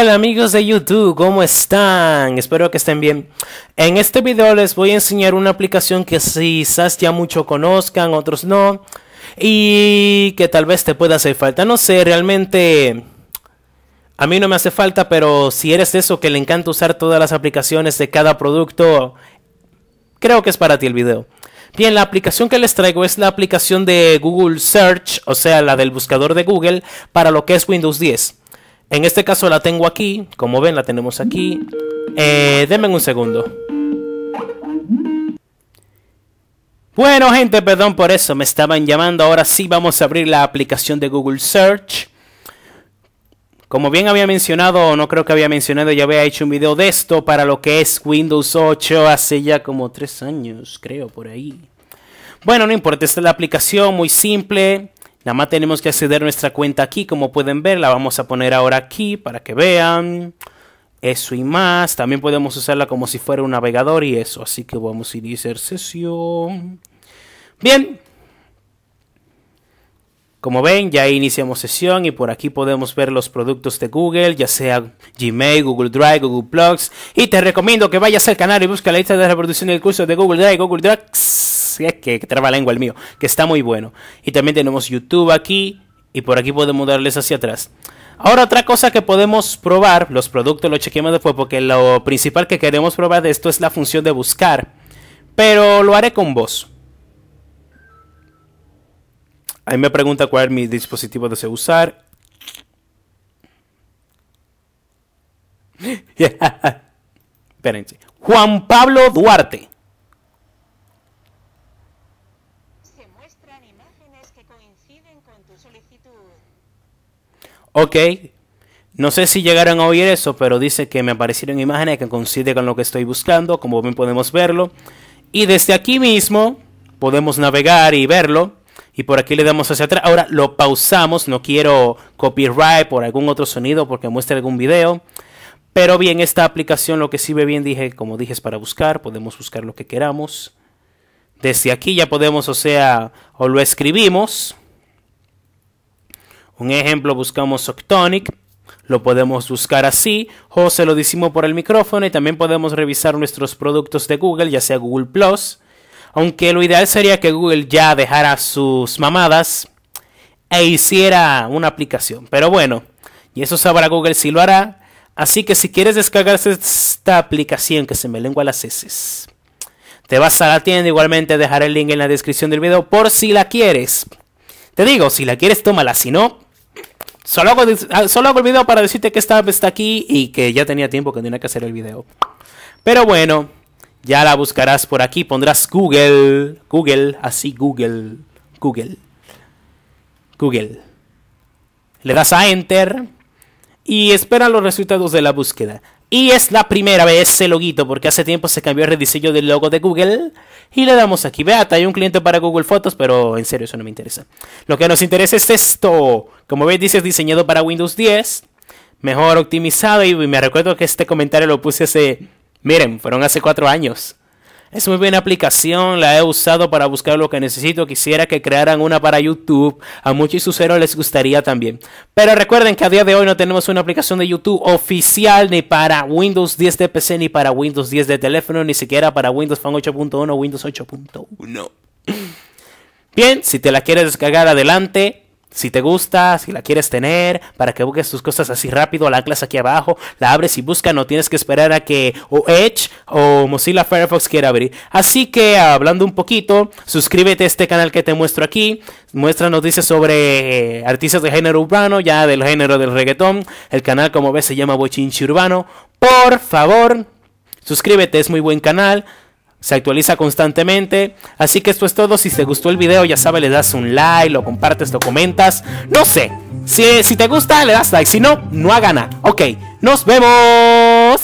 Hola amigos de YouTube, ¿cómo están? Espero que estén bien. En este video les voy a enseñar una aplicación que quizás ya muchos conozcan, otros no. Y que tal vez te pueda hacer falta. No sé, realmente a mí no me hace falta, pero si eres de eso que le encanta usar todas las aplicaciones de cada producto, creo que es para ti el video. Bien, la aplicación que les traigo es la aplicación de Google Search, o sea, la del buscador de Google, para lo que es Windows 10. En este caso la tengo aquí, como ven la tenemos aquí. Eh, denme un segundo. Bueno gente, perdón por eso, me estaban llamando. Ahora sí vamos a abrir la aplicación de Google Search. Como bien había mencionado, no creo que había mencionado, ya había hecho un video de esto para lo que es Windows 8 hace ya como tres años, creo, por ahí. Bueno, no importa, esta es la aplicación muy simple. Nada más tenemos que acceder a nuestra cuenta aquí, como pueden ver, la vamos a poner ahora aquí para que vean. Eso y más, también podemos usarla como si fuera un navegador y eso, así que vamos a iniciar sesión. Bien, como ven, ya iniciamos sesión y por aquí podemos ver los productos de Google, ya sea Gmail, Google Drive, Google Blogs Y te recomiendo que vayas al canal y busques la lista de reproducción del curso de Google Drive, Google Drugs que, que traba lengua el mío, que está muy bueno. Y también tenemos YouTube aquí y por aquí podemos darles hacia atrás. Ahora otra cosa que podemos probar, los productos los chequeamos después porque lo principal que queremos probar de esto es la función de buscar. Pero lo haré con voz. Ahí me pregunta cuál es mi dispositivo de usar. Juan Pablo Duarte. Ok, no sé si llegaron a oír eso, pero dice que me aparecieron imágenes que coinciden con lo que estoy buscando, como bien podemos verlo. Y desde aquí mismo podemos navegar y verlo. Y por aquí le damos hacia atrás. Ahora lo pausamos, no quiero copyright por algún otro sonido porque muestre algún video. Pero bien, esta aplicación lo que sirve bien, dije, como dije, es para buscar. Podemos buscar lo que queramos. Desde aquí ya podemos, o sea, o lo escribimos un ejemplo, buscamos Octonic, lo podemos buscar así, o se lo decimos por el micrófono y también podemos revisar nuestros productos de Google, ya sea Google Plus. Aunque lo ideal sería que Google ya dejara sus mamadas e hiciera una aplicación. Pero bueno, y eso sabrá Google si lo hará. Así que si quieres descargarse esta aplicación que se me lengua las heces, te vas a la tienda. Igualmente dejar el link en la descripción del video por si la quieres. Te digo, si la quieres, tómala. Si no, Ah, solo hago, el video para decirte que esta está aquí y que ya tenía tiempo que tenía que hacer el video. Pero bueno, ya la buscarás por aquí. Pondrás Google. Google, así Google. Google. Google. Le das a Enter y espera los resultados de la búsqueda. Y es la primera vez ese loguito, porque hace tiempo se cambió el rediseño del logo de Google. Y le damos aquí, Vea, hay un cliente para Google Fotos, pero en serio eso no me interesa. Lo que nos interesa es esto. Como veis, dice es diseñado para Windows 10, mejor optimizado. Y me recuerdo que este comentario lo puse hace, miren, fueron hace cuatro años. Es muy buena aplicación, la he usado para buscar lo que necesito. Quisiera que crearan una para YouTube. A muchos usuarios les gustaría también. Pero recuerden que a día de hoy no tenemos una aplicación de YouTube oficial ni para Windows 10 de PC, ni para Windows 10 de teléfono, ni siquiera para Windows Phone 8.1 o Windows 8.1. Bien, si te la quieres descargar adelante, si te gusta, si la quieres tener, para que busques tus cosas así rápido, la anclas aquí abajo, la abres y busca, no tienes que esperar a que o Edge o Mozilla Firefox quiera abrir. Así que hablando un poquito, suscríbete a este canal que te muestro aquí, muestra noticias sobre eh, artistas de género urbano, ya del género del reggaetón. El canal como ves se llama Bochinchi Urbano. Por favor, suscríbete, es muy buen canal se actualiza constantemente. Así que esto es todo. Si te gustó el video, ya sabes, le das un like, lo compartes, lo comentas. No sé. Si, si te gusta, le das like. Si no, no haga nada. Ok, nos vemos.